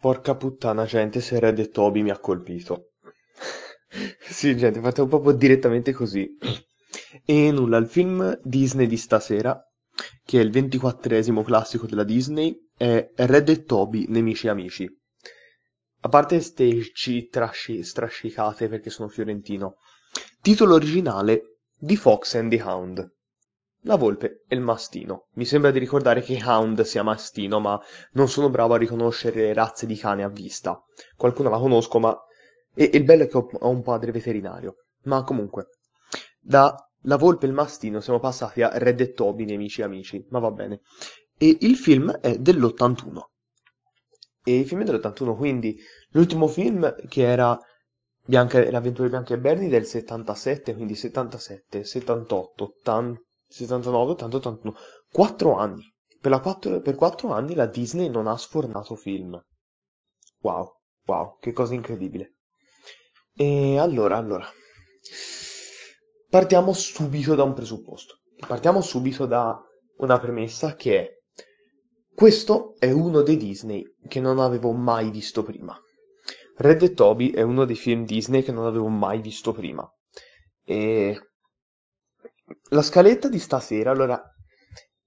Porca puttana, gente, se Red e Toby mi ha colpito. sì, gente, fate proprio direttamente così. E nulla, il film Disney di stasera, che è il ventiquattresimo classico della Disney, è Red e Toby, Nemici e Amici. A parte ste C trasci- strascicate perché sono fiorentino. Titolo originale di Fox and the Hound la volpe e il mastino. Mi sembra di ricordare che hound sia mastino, ma non sono bravo a riconoscere le razze di cane a vista. Qualcuno la conosco, ma... E, il bello è che ho, un padre veterinario. Ma comunque, da La volpe e il mastino siamo passati a Red e Toby, nemici e amici, ma va bene. E il film è dell'81. E il film è dell'81, quindi l'ultimo film che era Bianca, l'avventura di Bianca e Bernie del 77, quindi 77, 78, 80 79, 80, 81. 4 anni. Per, 4, per 4 anni la Disney non ha sfornato film. Wow, wow, che cosa incredibile. E allora, allora. Partiamo subito da un presupposto. Partiamo subito da una premessa che è questo è uno dei Disney che non avevo mai visto prima. Red e Toby è uno dei film Disney che non avevo mai visto prima. E la scaletta di stasera, allora,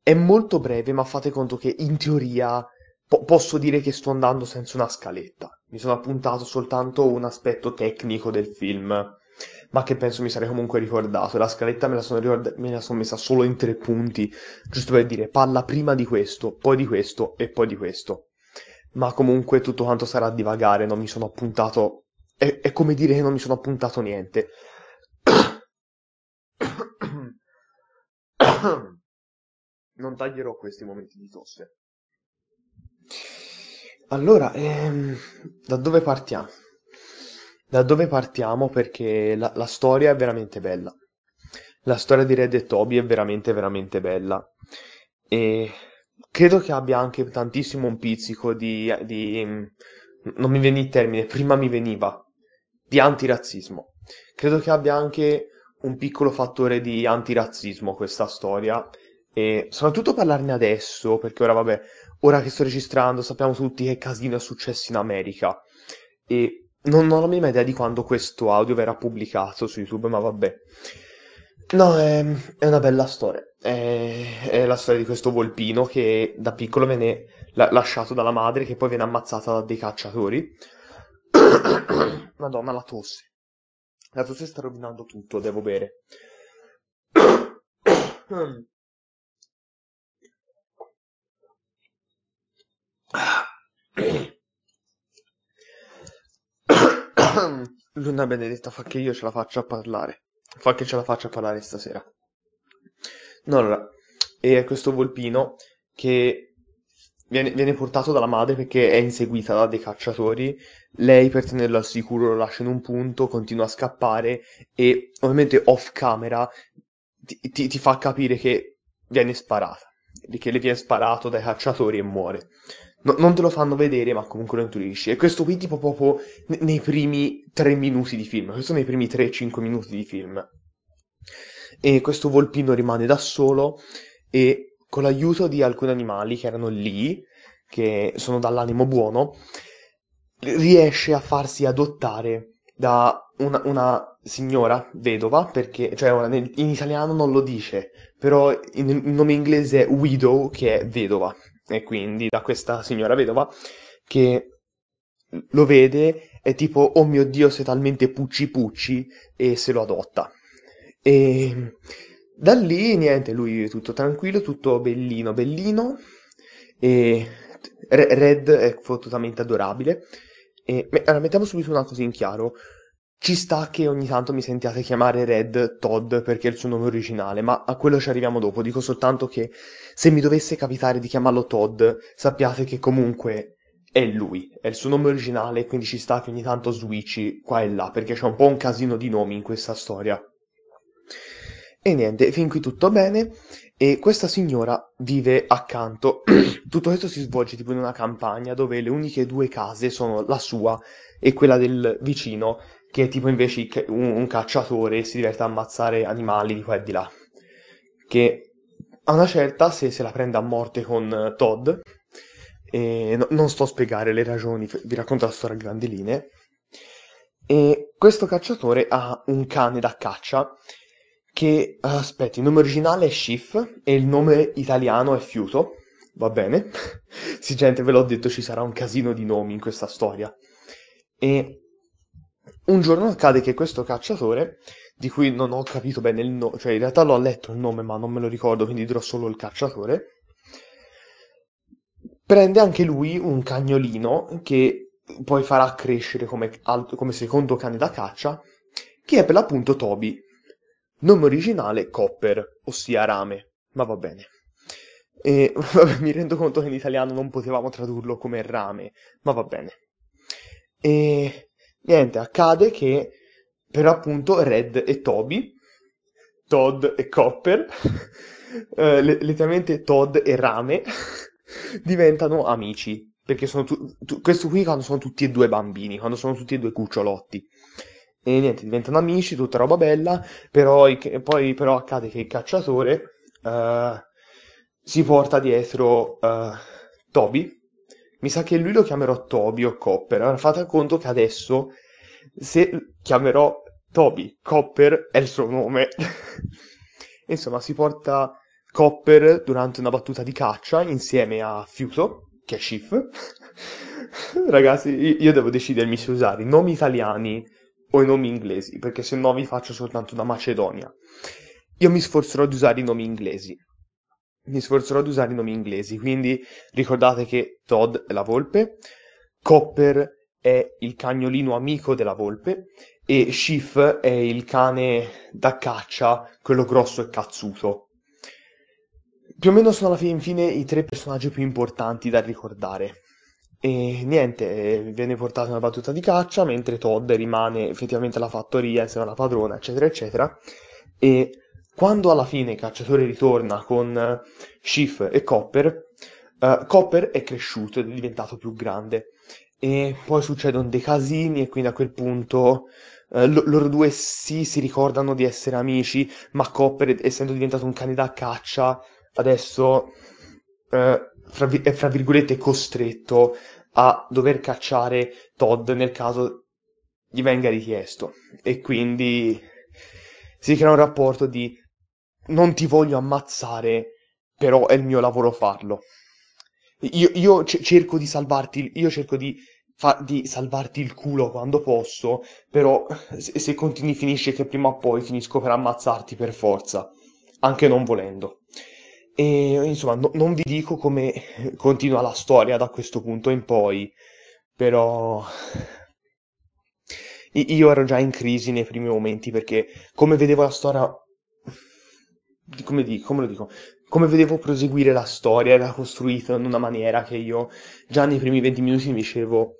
è molto breve, ma fate conto che in teoria po- posso dire che sto andando senza una scaletta. Mi sono appuntato soltanto un aspetto tecnico del film, ma che penso mi sarei comunque ricordato. La scaletta me la sono, ricorda- me la sono messa solo in tre punti, giusto per dire palla prima di questo, poi di questo e poi di questo. Ma comunque tutto quanto sarà a divagare, non mi sono appuntato... È, è come dire che non mi sono appuntato niente. non taglierò questi momenti di tosse. Allora, ehm, da dove partiamo? Da dove partiamo? Perché la, la, storia è veramente bella. La storia di Red e Toby è veramente, veramente bella. E credo che abbia anche tantissimo un pizzico di... di mm, non mi viene il termine, prima mi veniva. Di antirazzismo. Credo che abbia anche un piccolo fattore di antirazzismo questa storia e soprattutto parlarne adesso, perché ora vabbè, ora che sto registrando sappiamo tutti che casino è successo in America e non, ho la minima idea di quando questo audio verrà pubblicato su YouTube, ma vabbè. No, è, è una bella storia, è, è, la storia di questo volpino che da piccolo viene la- lasciato dalla madre che poi viene ammazzata da dei cacciatori. Madonna, la tosse. La tua sta rovinando tutto, devo bere. Luna benedetta fa che io ce la faccia a parlare. Fa che ce la faccia a parlare stasera. No, allora, e è questo volpino che Viene, viene, portato dalla madre perché è inseguita da dei cacciatori. Lei, per tenerlo al sicuro, lo lascia in un punto, continua a scappare e ovviamente off camera ti, ti, ti fa capire che viene sparata, che le viene sparato dai cacciatori e muore. No, non te lo fanno vedere, ma comunque lo intuisci. E questo qui tipo proprio nei primi tre minuti di film, questo nei primi 3-5 minuti di film. E questo volpino rimane da solo e con l'aiuto di alcuni animali che erano lì, che sono dall'animo buono, riesce a farsi adottare da una, una signora vedova, perché, cioè in italiano non lo dice, però in, il nome inglese è widow, che è vedova, e quindi da questa signora vedova che lo vede è tipo, oh mio dio, sei talmente pucci pucci, e se lo adotta. E da lì niente, lui è tutto tranquillo, tutto bellino, bellino, e Red è fottutamente adorabile. E allora, mettiamo subito una cosa in chiaro. Ci sta che ogni tanto mi sentiate chiamare Red Todd perché è il suo nome originale, ma a quello ci arriviamo dopo. Dico soltanto che se mi dovesse capitare di chiamarlo Todd, sappiate che comunque è lui, è il suo nome originale, quindi ci sta che ogni tanto switchi qua e là, perché c'è un po' un casino di nomi in questa storia. E niente, fin qui tutto bene. E questa signora vive accanto. tutto questo si svolge tipo in una campagna dove le uniche due case sono la sua e quella del vicino, che è tipo invece un, un cacciatore e si diverte a ammazzare animali di qua e di là. Che a una certa se, se la prende a morte con eh, Todd. E no, non sto a spiegare le ragioni, vi racconto la storia a grandi linee. E questo cacciatore ha un cane da caccia che eh, aspetti, il nome originale è Schiff e il nome italiano è Fiuto. Va bene. sì, gente, ve l'ho detto, ci sarà un casino di nomi in questa storia. E un giorno accade che questo cacciatore, di cui non ho capito bene il nome, cioè in realtà l'ho letto il nome, ma non me lo ricordo, quindi dirò solo il cacciatore. Prende anche lui un cagnolino che poi farà crescere come, come secondo cane da caccia, che è per l'appunto Toby Nome originale Copper, ossia rame, ma va bene. E, vabbè, mi rendo conto che in italiano non potevamo tradurlo come rame, ma va bene. E niente, accade che per appunto Red e Toby, Todd e Copper, eh, letteralmente Todd e rame, diventano amici. Perché sono tu- tu- questi qui quando sono tutti e due bambini, quando sono tutti e due cucciolotti e niente, diventano amici, tutta roba bella, però, poi però accade che il cacciatore uh, si porta dietro uh, Toby, mi sa che lui lo chiamerò Toby o Copper, allora fate conto che adesso se chiamerò Toby, Copper è il suo nome, insomma si porta Copper durante una battuta di caccia insieme a Fiuto, che è Chief, Ragazzi, io devo decidermi se usare i nomi italiani o i nomi inglesi, perché se no vi faccio soltanto una Macedonia. Io mi sforzerò di usare i nomi inglesi. Mi sforzerò di usare i nomi inglesi, quindi ricordate che Todd è la volpe, Copper è il cagnolino amico della volpe e Schiff è il cane da caccia, quello grosso e cazzuto. Più o meno sono alla fin fine i tre personaggi più importanti da ricordare. E niente, eh, viene portata una battuta di caccia mentre Todd rimane effettivamente alla fattoria insieme alla padrona, eccetera, eccetera. E quando alla fine il cacciatore ritorna con eh, Schiff e Copper, uh, Copper è cresciuto ed è diventato più grande. E poi succedono dei casini e quindi a quel punto uh, l- loro due sì si ricordano di essere amici, ma Copper, essendo diventato un cane da caccia, adesso... Uh, fra, è fra virgolette costretto a dover cacciare Todd nel caso gli venga richiesto e quindi si crea un rapporto di non ti voglio ammazzare, però è il mio lavoro farlo. Io, io c- cerco di salvarti, io cerco di, fa- di, salvarti il culo quando posso, però se, se continui finisce che prima o poi finisco per ammazzarti per forza, anche non volendo. E insomma, no- non vi dico come continua la storia da questo punto in poi, però io ero già in crisi nei primi momenti perché come vedevo la storia, come, dico, come lo dico, come vedevo proseguire la storia era costruita in una maniera che io già nei primi 20 minuti mi dicevo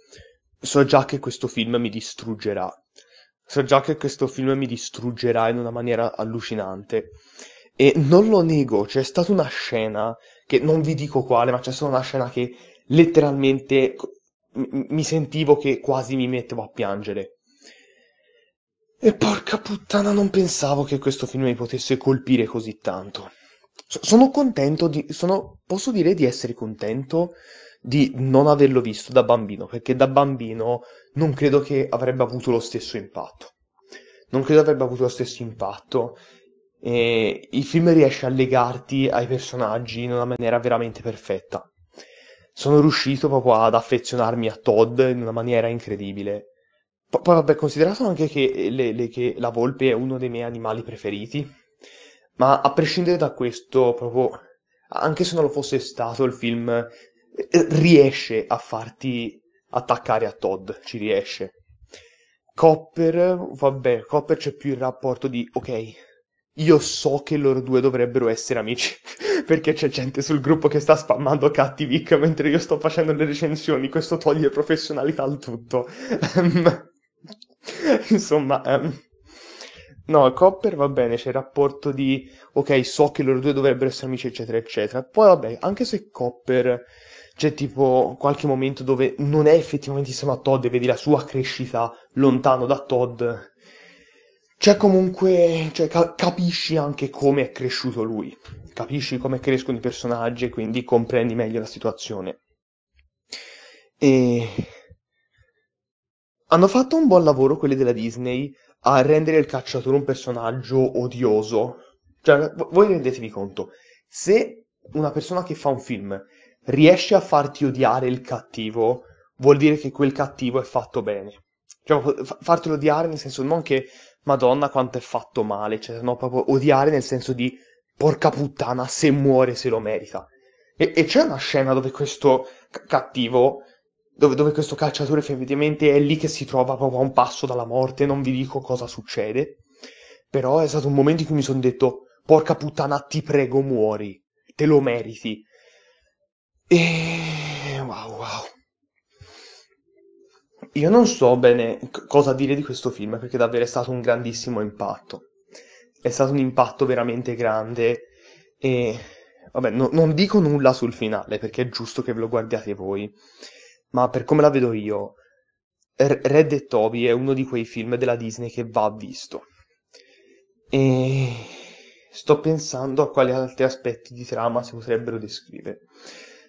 so già che questo film mi distruggerà, so già che questo film mi distruggerà in una maniera allucinante. E non lo nego, c'è stata una scena, che non vi dico quale, ma c'è stata una scena che letteralmente mi sentivo che quasi mi mettevo a piangere. E porca puttana, non pensavo che questo film mi potesse colpire così tanto. sono contento di... Sono, posso dire di essere contento di non averlo visto da bambino, perché da bambino non credo che avrebbe avuto lo stesso impatto. Non credo avrebbe avuto lo stesso impatto e il film riesce a legarti ai personaggi in una maniera veramente perfetta. Sono riuscito proprio ad affezionarmi a Todd in una maniera incredibile. P- poi vabbè, considerato anche che, le, le, che la volpe è uno dei miei animali preferiti, ma a prescindere da questo, proprio, anche se non lo fosse stato, il film eh, riesce a farti attaccare a Todd, ci riesce. Copper, vabbè, Copper c'è più il rapporto di ok, io so che loro due dovrebbero essere amici, perché c'è gente sul gruppo che sta spammando Cattivic mentre io sto facendo le recensioni, questo toglie professionalità al tutto. Insomma, um... no, Copper va bene, c'è il rapporto di, ok, so che loro due dovrebbero essere amici, eccetera, eccetera. Poi vabbè, anche se Copper c'è tipo qualche momento dove non è effettivamente insieme a Todd e vedi la sua crescita lontano da Todd c'è comunque, cioè, ca- capisci anche come è cresciuto lui, capisci come crescono i personaggi e quindi comprendi meglio la situazione. E... Hanno fatto un buon lavoro quelli della Disney a rendere il cacciatore un personaggio odioso. Cioè, voi rendetevi conto, se una persona che fa un film riesce a farti odiare il cattivo, vuol dire che quel cattivo è fatto bene. Cioè, fartelo odiare nel senso non che Madonna quanto è fatto male, cioè no, proprio odiare nel senso di porca puttana, se muore se lo merita. E, e c'è una scena dove questo c- cattivo, dove, dove, questo calciatore effettivamente è lì che si trova proprio a un passo dalla morte, non vi dico cosa succede, però è stato un momento in cui mi sono detto, porca puttana, ti prego muori, te lo meriti. E... wow, wow. Io non so bene cosa dire di questo film perché davvero è stato un grandissimo impatto. È stato un impatto veramente grande e vabbè, no- non dico nulla sul finale perché è giusto che ve lo guardiate voi, ma per come la vedo io, Red e Toby è uno di quei film della Disney che va visto. E sto pensando a quali altri aspetti di trama si potrebbero descrivere.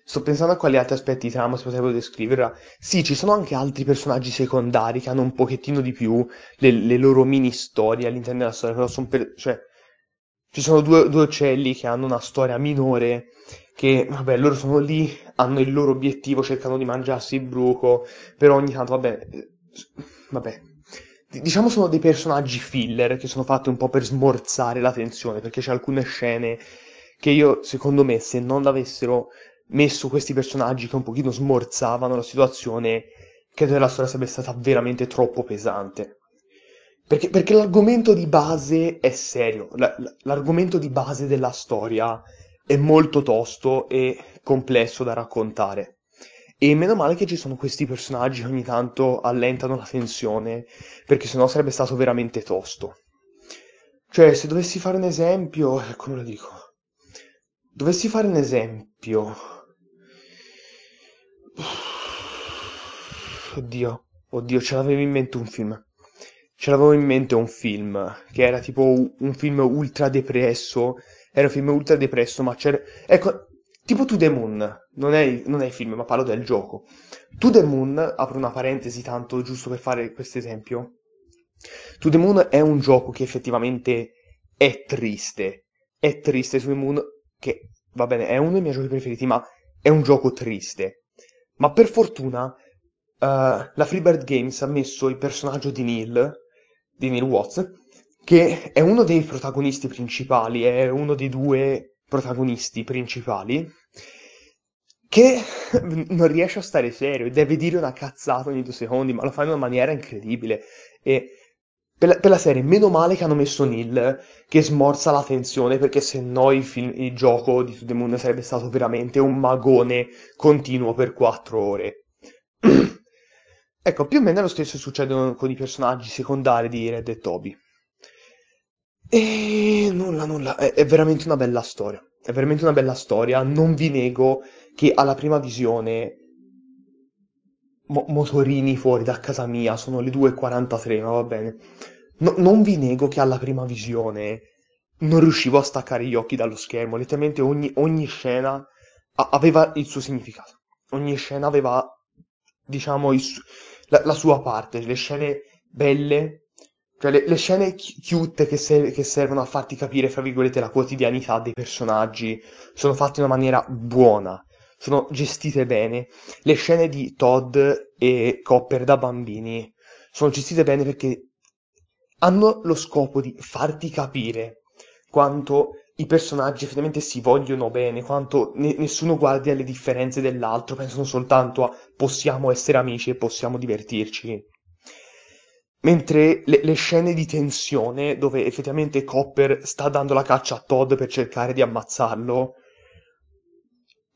Sto pensando a quali altri aspetti di trama si potrebbero descrivere. Sì, ci sono anche altri personaggi secondari che hanno un pochettino di più le, le loro mini storie all'interno della storia, però sono per, cioè, ci sono due, due uccelli che hanno una storia minore, che vabbè, loro sono lì, hanno il loro obiettivo, cercano di mangiarsi il bruco, però ogni tanto, vabbè, eh, vabbè. Diciamo sono dei personaggi filler che sono fatti un po' per smorzare la tensione, perché c'è alcune scene che io, secondo me, se non l'avessero messo questi personaggi che un pochino smorzavano la situazione, credo che la storia sarebbe stata veramente troppo pesante. Perché, perché l'argomento di base è serio, l'argomento di base della storia è molto tosto e complesso da raccontare. E meno male che ci sono questi personaggi che ogni tanto allentano la tensione, perché sennò sarebbe stato veramente tosto. Cioè, se dovessi fare un esempio, come ecco, lo dico? Dovessi fare un esempio, Oddio, oddio, ce l'avevo in mente un film. Ce l'avevo in mente un film, che era tipo un film ultra depresso. Era un film ultra depresso, ma c'era... Ecco, tipo To The Moon. Non è, non è il film, ma parlo del gioco. To The Moon, apro una parentesi tanto, giusto per fare questo esempio. To The Moon è un gioco che effettivamente è triste. È triste To The Moon, che va bene, è uno dei miei giochi preferiti, ma è un gioco triste. Ma per fortuna eh, la Freebird Games ha messo il personaggio di Neil, di Neil Watts, che è uno dei protagonisti principali, è uno dei due protagonisti principali, che non riesce a stare serio, deve dire una cazzata ogni due secondi, ma lo fa in una maniera incredibile. E per la, per la serie, meno male che hanno messo Neil, che smorza la tensione, perché se no il, film, il gioco di To The Moon sarebbe stato veramente un magone continuo per quattro ore. Ecco, più o meno lo stesso succede con i personaggi secondari di Red e Toby. E nulla, nulla, è, è, veramente una bella storia. È veramente una bella storia. Non vi nego che alla prima visione mo- motorini fuori da casa mia sono le 2.43, ma va bene. No, non vi nego che alla prima visione non riuscivo a staccare gli occhi dallo schermo. Letteralmente ogni, ogni scena a- aveva il suo significato. Ogni scena aveva, diciamo, il, su- la, la sua parte, le scene belle, cioè le, le scene cute che, se- che, servono a farti capire, fra virgolette, la quotidianità dei personaggi, sono fatte in una maniera buona, sono gestite bene. Le scene di Todd e Copper da bambini sono gestite bene perché hanno lo scopo di farti capire quanto i personaggi effettivamente si vogliono bene, quanto ne- nessuno guardi alle differenze dell'altro, pensano soltanto a possiamo essere amici e possiamo divertirci. Mentre le, le scene di tensione, dove effettivamente Copper sta dando la caccia a Todd per cercare di ammazzarlo,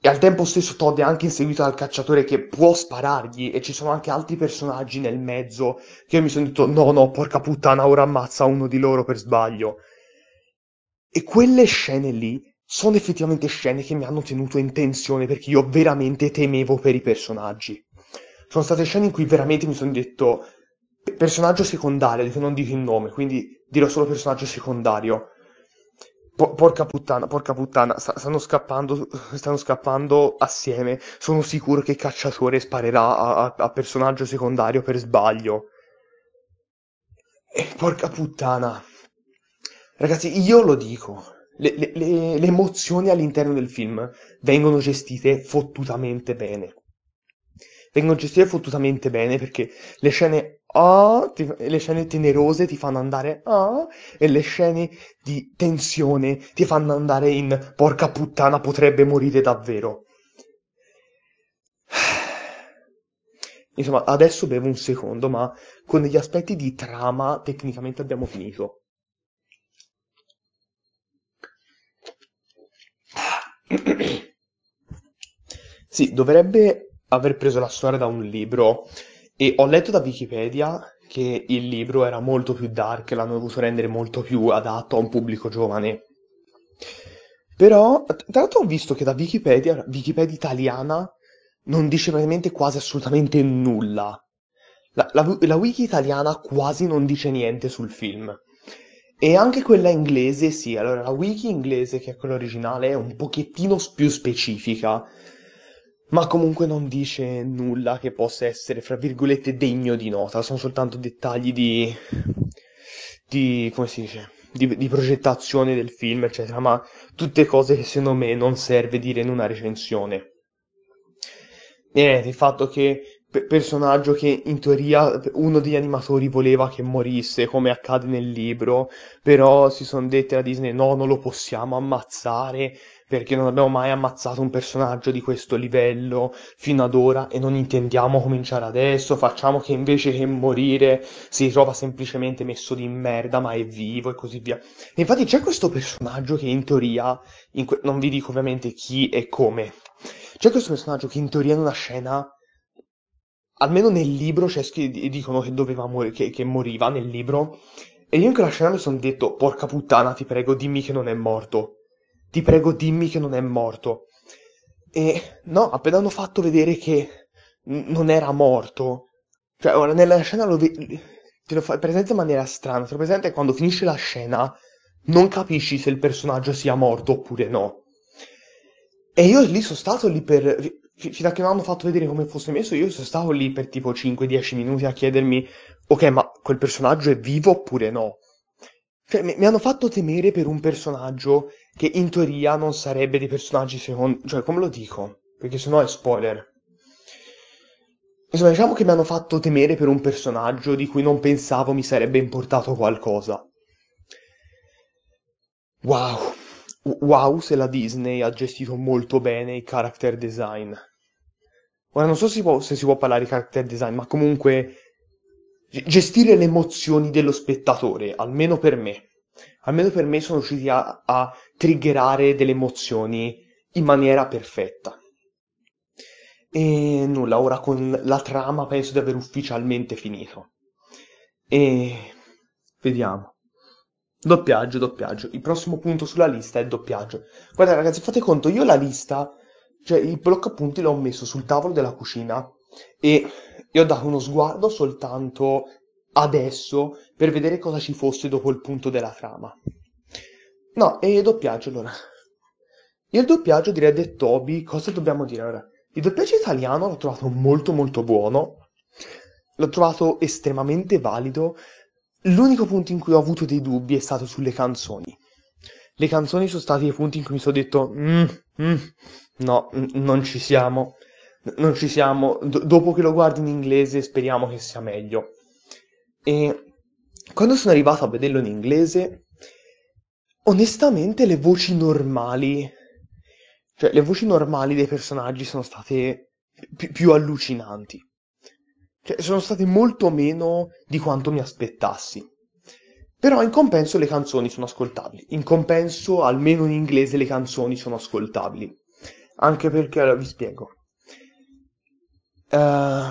e al tempo stesso Todd è anche inseguito dal cacciatore che può sparargli e ci sono anche altri personaggi nel mezzo che io mi sono detto no no porca puttana ora ammazza uno di loro per sbaglio. E quelle scene lì sono effettivamente scene che mi hanno tenuto in tensione perché io veramente temevo per i personaggi. Sono state scene in cui veramente mi sono detto personaggio secondario, dico, non dico il nome, quindi dirò solo personaggio secondario. porca puttana, porca puttana, stanno, scappando, stanno scappando assieme. Sono sicuro che il Cacciatore sparerà a, a-, a personaggio secondario per sbaglio. E porca puttana. Ragazzi, io lo dico, le, le, le, le emozioni all'interno del film vengono gestite fottutamente bene. Vengono gestite fottutamente bene perché le scene Oh, ti, le scene tenerose ti fanno andare oh, e le scene di tensione ti fanno andare in porca puttana potrebbe morire davvero. Insomma, adesso bevo un secondo, ma con degli aspetti di trama tecnicamente abbiamo finito. Sì, dovrebbe aver preso la storia da un libro e ho letto da Wikipedia che il libro era molto più dark, l'hanno dovuto rendere molto più adatto a un pubblico giovane. Però, tra l'altro ho visto che da Wikipedia, Wikipedia italiana, non dice praticamente quasi assolutamente nulla. La, la, la wiki italiana quasi non dice niente sul film. E anche quella inglese, sì, allora la wiki inglese, che è quella originale, è un pochettino più specifica, ma comunque non dice nulla che possa essere, fra virgolette, degno di nota, sono soltanto dettagli di... di... come si dice? Di, di progettazione del film, eccetera, ma tutte cose che secondo me non serve dire in una recensione. E eh, niente, il fatto che personaggio che in teoria uno degli animatori voleva che morisse, come accade nel libro, però si sono dette alla Disney no, non lo possiamo ammazzare perché non abbiamo mai ammazzato un personaggio di questo livello fino ad ora e non intendiamo cominciare adesso, facciamo che invece che morire si trova semplicemente messo di merda ma è vivo e così via. E infatti c'è questo personaggio che in teoria, in que- non vi dico ovviamente chi e come, c'è questo personaggio che in teoria in una scena almeno nel libro c'è scritto, dicono che doveva morire, che, che moriva nel libro, e io in quella scena mi sono detto, porca puttana, ti prego dimmi che non è morto, ti prego dimmi che non è morto. E no, appena hanno fatto vedere che n- non era morto, cioè ora nella scena lo vedi, te lo fai presente in maniera strana, te lo presente quando finisce la scena non capisci se il personaggio sia morto oppure no. E io lì sono stato lì per fi- da che mi hanno fatto vedere come fosse messo, io stavo lì per tipo 5-10 minuti a chiedermi, ok, ma quel personaggio è vivo oppure no? Cioè, mi, mi hanno fatto temere per un personaggio che in teoria non sarebbe dei personaggi secondo... Cioè, come lo dico? Perché sennò è spoiler. Insomma, diciamo che mi hanno fatto temere per un personaggio di cui non pensavo mi sarebbe importato qualcosa. Wow wow se la Disney ha gestito molto bene i character design. Ora non so se si può, se si può parlare di character design, ma comunque gestire le emozioni dello spettatore, almeno per me. Almeno per me sono riusciti a, a triggerare delle emozioni in maniera perfetta. E nulla, ora con la trama penso di aver ufficialmente finito. E vediamo. Doppiaggio, doppiaggio. Il prossimo punto sulla lista è il doppiaggio. Guardate, ragazzi, fate conto, io la lista, cioè il blocco appunti l'ho messo sul tavolo della cucina e, e ho dato uno sguardo soltanto adesso per vedere cosa ci fosse dopo il punto della trama. No, e il doppiaggio allora. Io il doppiaggio direi a Toby, cosa dobbiamo dire allora? Il doppiaggio italiano l'ho trovato molto molto buono, l'ho trovato estremamente valido, L'unico punto in cui ho avuto dei dubbi è stato sulle canzoni. Le canzoni sono stati i punti in cui mi sono detto: mm, mm, No, n- non ci siamo. N- non ci siamo. D- dopo che lo guardi in inglese, speriamo che sia meglio. E quando sono arrivato a vederlo in inglese, onestamente, le voci normali, cioè le voci normali dei personaggi sono state pi- più allucinanti. Cioè, sono state molto meno di quanto mi aspettassi. Però in compenso le canzoni sono ascoltabili. In compenso, almeno in inglese, le canzoni sono ascoltabili. Anche perché, allora, vi spiego. Uh,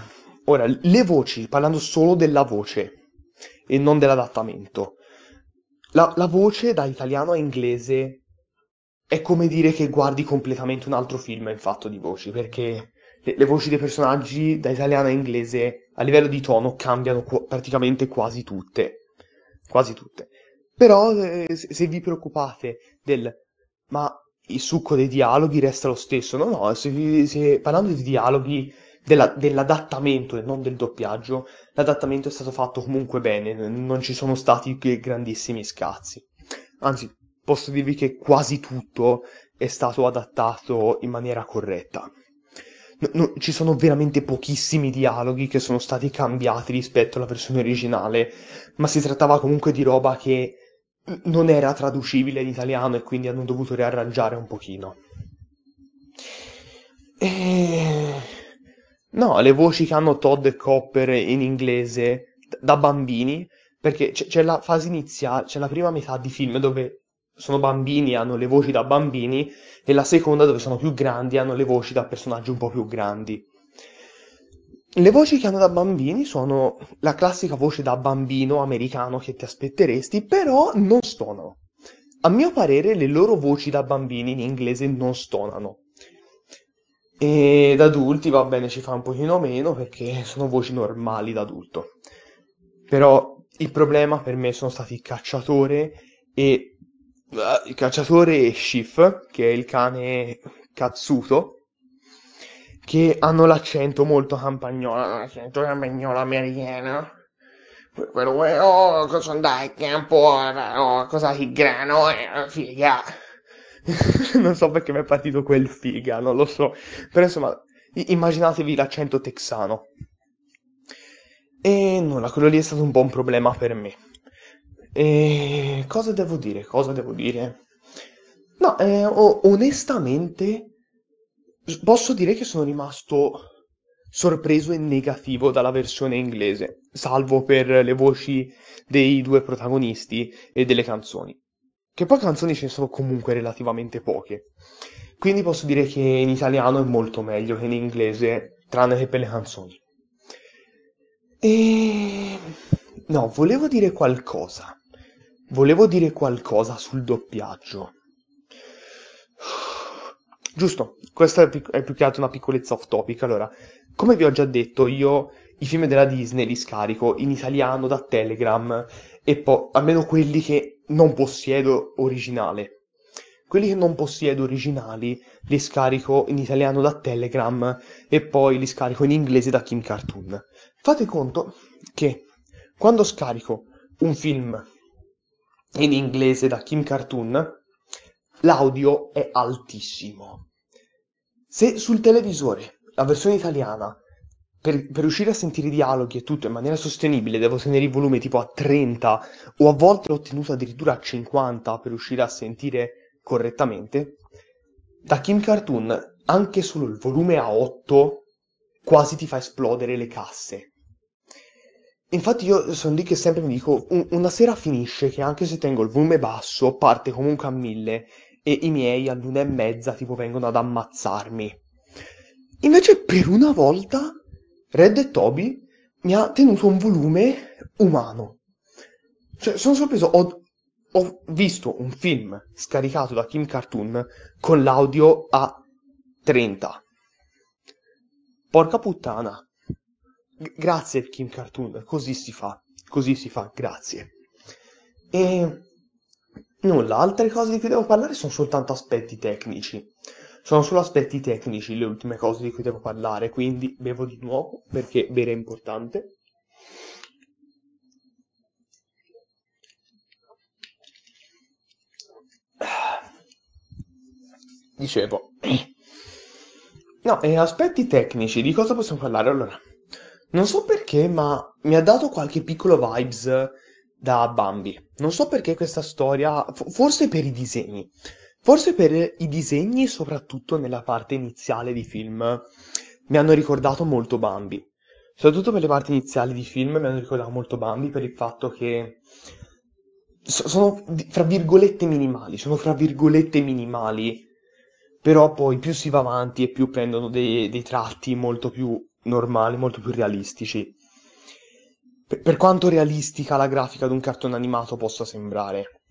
ora, le voci, parlando solo della voce e non dell'adattamento. La, la voce da italiano a inglese è come dire che guardi completamente un altro film in fatto di voci, perché le, le voci dei personaggi da italiano a inglese a livello di tono cambiano qu- praticamente quasi tutte. Quasi tutte. Però eh, se vi preoccupate del ma il succo dei dialoghi resta lo stesso, no, no, se, se, parlando di dialoghi della, dell'adattamento e non del doppiaggio, l'adattamento è stato fatto comunque bene, non ci sono stati grandissimi scazzi. Anzi, posso dirvi che quasi tutto è stato adattato in maniera corretta no, no, ci sono veramente pochissimi dialoghi che sono stati cambiati rispetto alla versione originale, ma si trattava comunque di roba che non era traducibile in italiano e quindi hanno dovuto riarrangiare un pochino. E... No, le voci che hanno Todd e Copper in inglese da bambini, perché c'è, c'è la fase iniziale, c'è la prima metà di film dove sono bambini e hanno le voci da bambini e la seconda dove sono più grandi hanno le voci da personaggi un po' più grandi. Le voci che hanno da bambini sono la classica voce da bambino americano che ti aspetteresti, però non stonano. A mio parere le loro voci da bambini in inglese non stonano. E da adulti va bene, ci fa un pochino meno perché sono voci normali da adulto. Però il problema per me sono stati Cacciatore e eh, il cacciatore e Shif, che è il cane cazzuto, che hanno l'accento molto campagnolo, l'accento campagnolo americano. Quello è, oh, cosa andai, campo, eh, oh, cosa il grano, eh, figa. non so perché mi è partito quel figa, non lo so. Però insomma, immaginatevi l'accento texano. E nulla, quello lì è stato un po' un problema per me. E cosa devo dire? Cosa devo dire? No, eh, onestamente posso dire che sono rimasto sorpreso e negativo dalla versione inglese, salvo per le voci dei due protagonisti e delle canzoni. Che poi canzoni ce ne sono comunque relativamente poche. Quindi posso dire che in italiano è molto meglio che in inglese, tranne che per le canzoni. E... No, volevo dire qualcosa. Volevo dire qualcosa sul doppiaggio. Giusto, questa è, più, è più che altro una piccolezza off topic. Allora, come vi ho già detto, io i film della Disney li scarico in italiano da Telegram e poi almeno quelli che non possiedo originale. Quelli che non possiedo originali li scarico in italiano da Telegram e poi li scarico in inglese da Kim Cartoon. Fate conto che quando scarico un film in inglese da Kim Cartoon, l'audio è altissimo. Se sul televisore, la versione italiana, per, per, riuscire a sentire i dialoghi e tutto in maniera sostenibile devo tenere il volume tipo a 30 o a volte l'ho tenuto addirittura a 50 per riuscire a sentire correttamente, da Kim Cartoon anche solo il volume a 8 quasi ti fa esplodere le casse. Infatti io sono lì che sempre mi dico, "Un- una sera finisce che anche se tengo il volume basso, parte comunque a mille e i miei all'una e mezza tipo vengono ad ammazzarmi. Invece per una volta Red e Toby mi ha tenuto un volume umano. Cioè, sono sorpreso, ho, ho visto un film scaricato da Kim Cartoon con l'audio a 30. Porca puttana. Grazie Kim Cartoon, così si fa, così si fa, grazie. E nulla, altre cose di cui devo parlare sono soltanto aspetti tecnici. Sono solo aspetti tecnici le ultime cose di cui devo parlare, quindi bevo di nuovo perché bere è importante. Dicevo, no, eh, aspetti tecnici, di cosa possiamo parlare? Allora, non so perché, ma mi ha dato qualche piccolo vibes da Bambi. Non so perché questa storia, forse per i disegni. Forse per i disegni, soprattutto nella parte iniziale di film, mi hanno ricordato molto Bambi. Soprattutto per le parti iniziali di film mi hanno ricordato molto Bambi per il fatto che sono fra virgolette minimali, sono fra virgolette minimali, però poi più si va avanti e più prendono dei, dei tratti molto più normali, molto più realistici. Per, per quanto realistica la grafica di un cartone animato possa sembrare.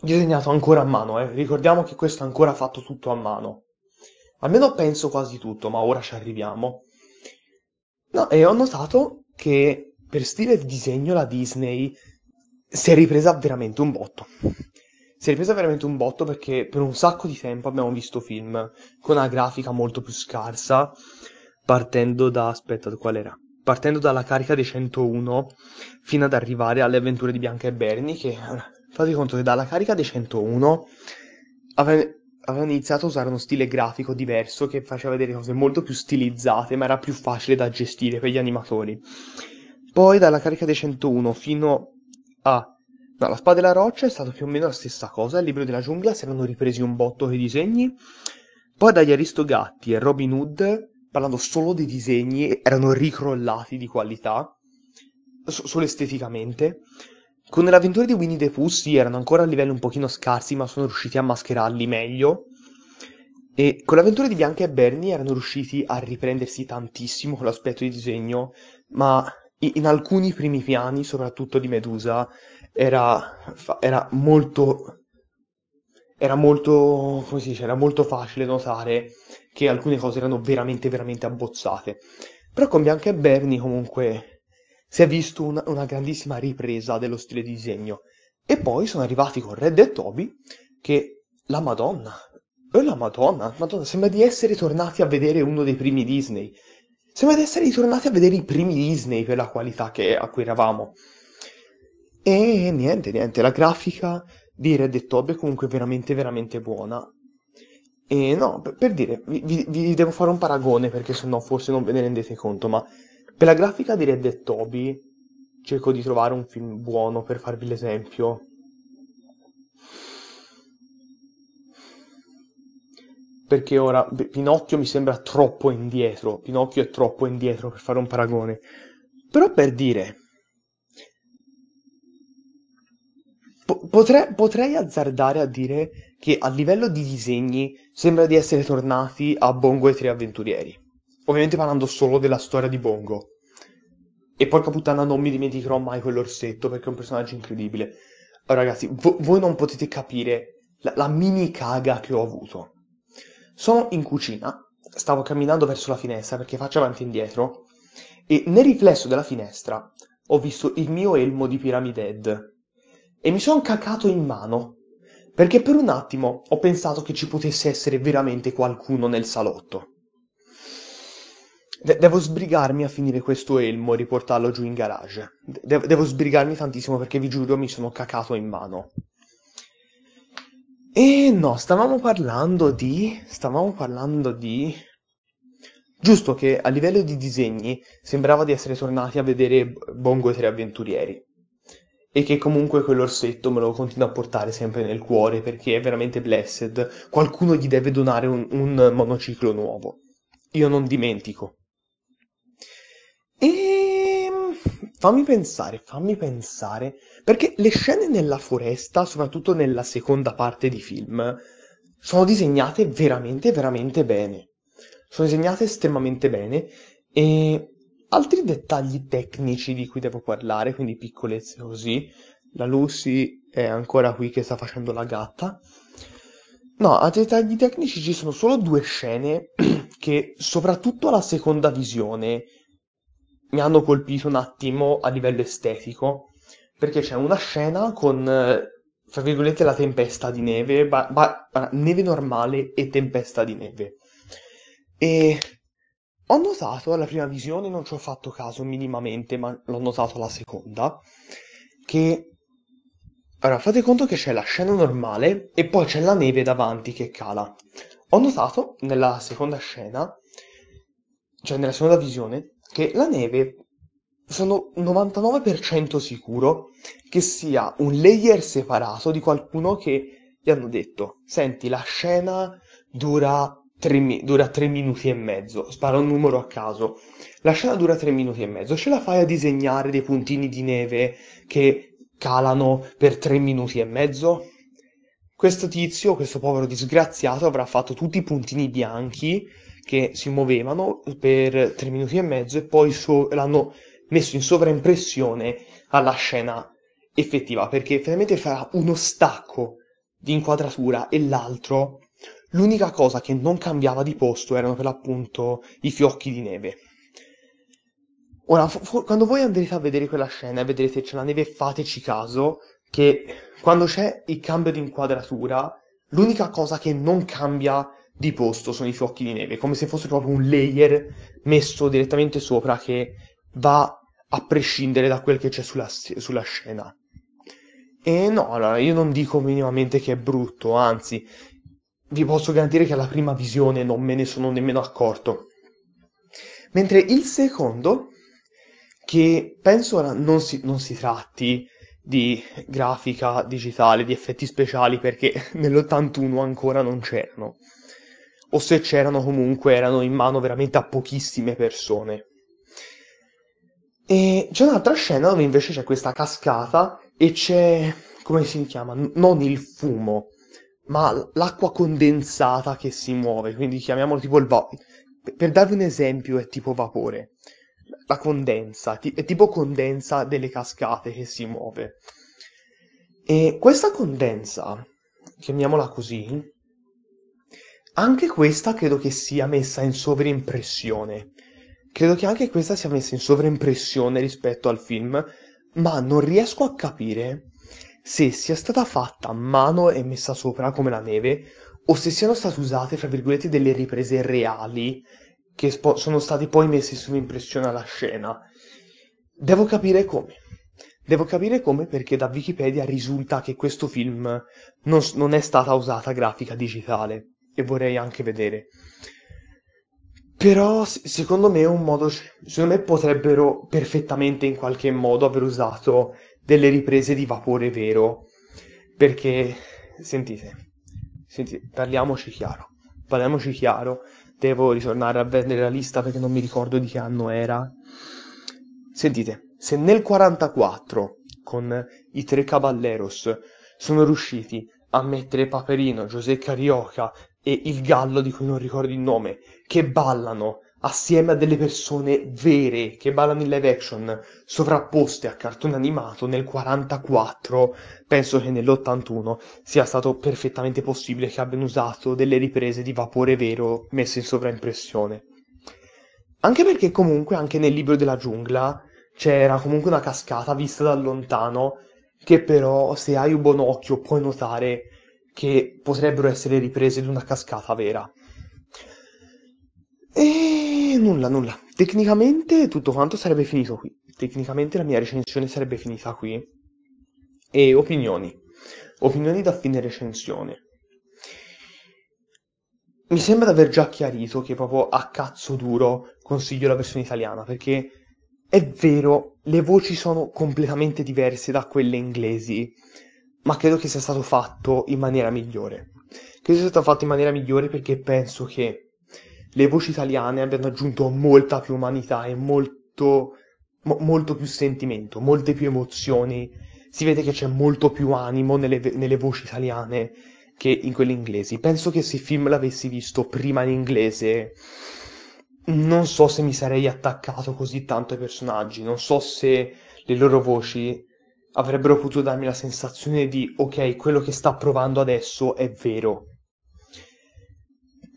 Disegnato ancora a mano, eh. ricordiamo che questo è ancora fatto tutto a mano. Almeno penso quasi tutto, ma ora ci arriviamo. No, e ho notato che per stile di disegno la Disney si è ripresa veramente un botto. Si è ripresa veramente un botto perché per un sacco di tempo abbiamo visto film con una grafica molto più scarsa, partendo da... aspetta, qual era? Partendo dalla carica di 101 fino ad arrivare alle avventure di Bianca e Bernie che fate conto che dalla carica di 101 ave... avevano iniziato a usare uno stile grafico diverso che faceva vedere cose molto più stilizzate, ma era più facile da gestire per gli animatori. Poi dalla carica di 101 fino a No, la spada della roccia è stata più o meno la stessa cosa. Il libro della giungla si erano ripresi un botto di disegni. Poi dagli Aristogatti e Robin Hood parlando solo dei disegni, erano ricrollati di qualità, so- solo esteticamente. Con l'avventura di Winnie the Pooh sì, erano ancora a livelli un pochino scarsi, ma sono riusciti a mascherarli meglio. E con l'avventura di Bianca e Bernie erano riusciti a riprendersi tantissimo con l'aspetto di disegno, ma in alcuni primi piani, soprattutto di Medusa, era, era, molto, era molto, come si dice, era molto facile notare che alcune cose erano veramente, veramente abbozzate. Però con Bianca e Berni comunque si è visto una, una grandissima ripresa dello stile di disegno. E poi sono arrivati con Red e Toby che la Madonna, e eh, la Madonna, Madonna, sembra di essere tornati a vedere uno dei primi Disney. Sembra di essere tornati a vedere i primi Disney per la qualità che, a cui eravamo. E niente, niente, la grafica di Red e Toby è comunque veramente, veramente buona. E no, per, per dire, vi, vi, devo fare un paragone perché sennò forse non ve ne rendete conto, ma per la grafica di Red Dead Toby cerco di trovare un film buono per farvi l'esempio. Perché ora Pinocchio mi sembra troppo indietro, Pinocchio è troppo indietro per fare un paragone. Però per dire, potre- potrei azzardare a dire che a livello di disegni sembra di essere tornati a Bongo e tre avventurieri. Ovviamente parlando solo della storia di Bongo. E porca puttana non mi dimenticherò mai quell'orsetto perché è un personaggio incredibile. Allora ragazzi, vo- voi non potete capire la-, la mini caga che ho avuto. Sono in cucina, stavo camminando verso la finestra perché faccio avanti e indietro e nel riflesso della finestra ho visto il mio elmo di Pyramid Head e mi sono cacato in mano, perché per un attimo ho pensato che ci potesse essere veramente qualcuno nel salotto. De- devo sbrigarmi a finire questo elmo e riportarlo giù in garage. De- devo sbrigarmi tantissimo perché vi giuro mi sono cacato in mano. E no, stavamo parlando di... stavamo parlando di... Giusto che a livello di disegni sembrava di essere tornati a vedere Bongo e tre avventurieri e che comunque quell'orsetto me lo continua a portare sempre nel cuore perché è veramente blessed. Qualcuno gli deve donare un, un monociclo nuovo. Io non dimentico. E ehm, fammi pensare, fammi pensare, perché le scene nella foresta, soprattutto nella seconda parte di film, sono disegnate veramente, veramente bene. Sono disegnate estremamente bene e Altri dettagli tecnici di cui devo parlare, quindi piccolezze così. La Lucy è ancora qui che sta facendo la gatta. No, a dettagli tecnici ci sono solo due scene che, soprattutto alla seconda visione, mi hanno colpito un attimo a livello estetico, perché c'è una scena con, eh, fra virgolette, la tempesta di neve, ba- ba- neve normale e tempesta di neve. E ho notato alla prima visione, non ci ho fatto caso minimamente, ma l'ho notato alla seconda, che... Allora, fate conto che c'è la scena normale e poi c'è la neve davanti che cala. Ho notato nella seconda scena, cioè nella seconda visione, che la neve sono 99% sicuro che sia un layer separato di qualcuno che gli hanno detto, senti, la scena dura Tre, dura tre minuti e mezzo, spara un numero a caso. La scena dura tre minuti e mezzo, ce la fai a disegnare dei puntini di neve che calano per tre minuti e mezzo? Questo tizio, questo povero disgraziato, avrà fatto tutti i puntini bianchi che si muovevano per tre minuti e mezzo e poi so- l'hanno messo in sovraimpressione alla scena effettiva, perché finalmente farà uno stacco di inquadratura e l'altro L'unica cosa che non cambiava di posto erano per l'appunto i fiocchi di neve. Ora, fu- quando voi andrete a vedere quella scena e vedrete c'è la neve, fateci caso che quando c'è il cambio di inquadratura, l'unica cosa che non cambia di posto sono i fiocchi di neve, come se fosse proprio un layer messo direttamente sopra che va a prescindere da quel che c'è sulla, sulla scena. E no, allora io non dico minimamente che è brutto, anzi, vi posso garantire che alla prima visione non me ne sono nemmeno accorto. Mentre il secondo, che penso ora non si, non si tratti di grafica digitale, di effetti speciali, perché nell'81 ancora non c'erano. O se c'erano comunque erano in mano veramente a pochissime persone. E c'è un'altra scena dove invece c'è questa cascata e c'è, come si chiama? Non il fumo, ma l'acqua condensata che si muove, quindi chiamiamolo tipo il vapore. Per darvi un esempio, è tipo vapore. La condensa, è tipo condensa delle cascate che si muove. E questa condensa, chiamiamola così, anche questa credo che sia messa in sovrimpressione. Credo che anche questa sia messa in sovrimpressione rispetto al film, ma non riesco a capire se sia stata fatta a mano e messa sopra come la neve o se siano state usate, fra virgolette, delle riprese reali che spo- sono state poi messe sull'impressione alla scena. Devo capire come. Devo capire come perché da Wikipedia risulta che questo film non, non è stata usata grafica digitale e vorrei anche vedere. Però secondo me un modo, secondo me potrebbero perfettamente in qualche modo aver usato delle riprese di vapore vero. Perché, sentite, sentite parliamoci chiaro, parliamoci chiaro, devo ritornare a vendere la lista perché non mi ricordo di che anno era. Sentite, se nel 44 con i tre Caballeros sono riusciti a mettere Paperino, Giuseppe Carioca e il gallo di cui non ricordo il nome, che ballano assieme a delle persone vere che ballano in live action sovrapposte a cartone animato nel 44, penso che nell'81 sia stato perfettamente possibile che abbiano usato delle riprese di vapore vero messe in sovraimpressione. Anche perché comunque anche nel libro della giungla c'era comunque una cascata vista da lontano che però se hai un buon occhio puoi notare che potrebbero essere riprese di una cascata vera. E nulla, nulla. Tecnicamente tutto quanto sarebbe finito qui. Tecnicamente la mia recensione sarebbe finita qui. E opinioni. Opinioni da fine recensione. Mi sembra di aver già chiarito che proprio a cazzo duro consiglio la versione italiana perché è vero, le voci sono completamente diverse da quelle inglesi, ma credo che sia stato fatto in maniera migliore. Credo sia stato fatto in maniera migliore perché penso che le voci italiane abbiano aggiunto molta più umanità e molto, mo- molto più sentimento, molte più emozioni. Si vede che c'è molto più animo nelle, nelle voci italiane che in quelle inglesi. Penso che se il film l'avessi visto prima in inglese, non so se mi sarei attaccato così tanto ai personaggi, non so se le loro voci avrebbero potuto darmi la sensazione di ok, quello che sta provando adesso è vero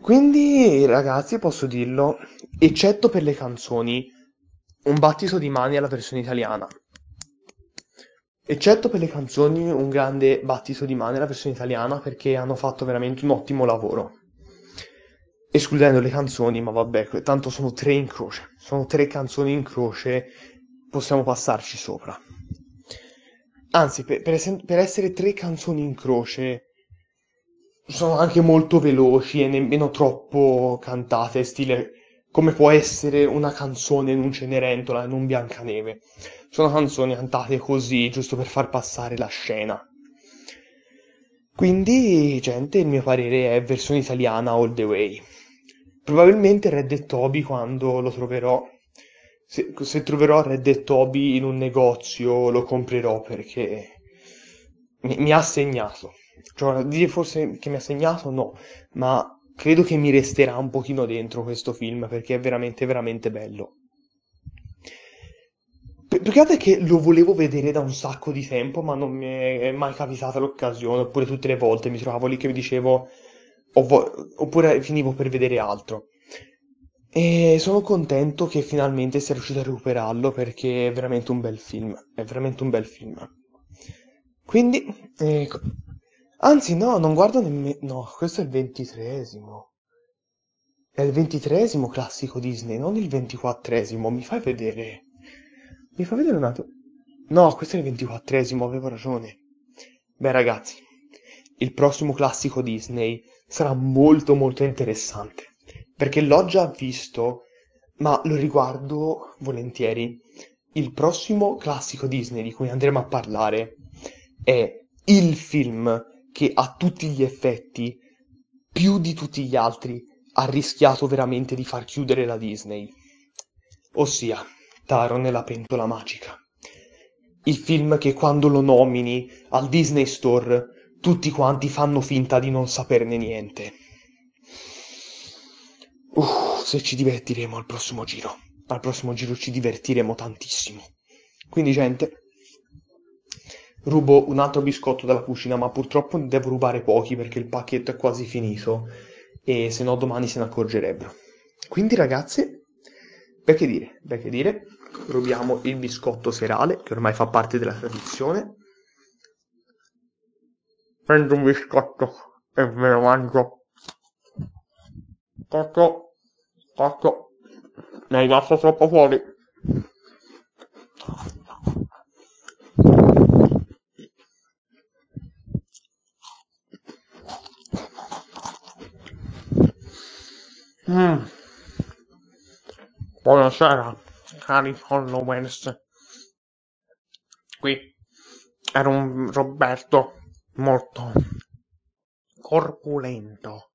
quindi, ragazzi, posso dirlo, eccetto per le canzoni, un battito di mani alla versione italiana. Eccetto per le canzoni, un grande battito di mani alla versione italiana perché hanno fatto veramente un ottimo lavoro. Escludendo le canzoni, ma vabbè, tanto sono tre in croce, sono tre canzoni in croce, possiamo passarci sopra. Anzi, per, per, per essere tre canzoni in croce, sono anche molto veloci e nemmeno troppo cantate, stile come può essere una canzone in un Cenerentola, in un Biancaneve. Sono canzoni cantate così, giusto per far passare la scena. Quindi, gente, il mio parere è versione italiana all the way. Probabilmente Red e Toby quando lo troverò. Se, se troverò Red e Toby in un negozio lo comprerò perché mi, mi ha segnato. Cioè, dire forse che mi ha segnato, no, ma credo che mi resterà un pochino dentro questo film perché è veramente, veramente bello. Peccato è che lo volevo vedere da un sacco di tempo, ma non mi è mai capitata l'occasione, oppure tutte le volte mi trovavo lì che mi dicevo, oppure finivo per vedere altro. E sono contento che finalmente sia riuscito a recuperarlo perché è veramente un bel film, è veramente un bel film. Quindi, ecco. Anzi, no, non guardo nemmeno. No, questo è il ventitresimo. È il ventitresimo classico Disney, non il ventiquattresimo. Mi fai vedere. Mi fai vedere un attimo. No, questo è il ventiquattresimo, avevo ragione. Beh, ragazzi, il prossimo classico Disney sarà molto, molto interessante. Perché l'ho già visto, ma lo riguardo volentieri. Il prossimo classico Disney di cui andremo a parlare è il film che a tutti gli effetti, più di tutti gli altri, ha rischiato veramente di far chiudere la Disney. Ossia, Taro nella pentola magica. Il film che quando lo nomini al Disney Store tutti quanti fanno finta di non saperne niente. Uff, se ci divertiremo al prossimo giro. Al prossimo giro ci divertiremo tantissimo. Quindi, gente, rubo un altro biscotto dalla cucina, ma purtroppo ne devo rubare pochi perché il pacchetto è quasi finito e se no domani se ne accorgerebbero. Quindi ragazzi, beh che dire, beh dire, rubiamo il biscotto serale che ormai fa parte della tradizione. Prendo un biscotto e me lo mangio. Cocco, cocco, mi hai lasciato troppo fuori. Mm. Buonasera, cari followers. Qui era un Roberto molto corpulento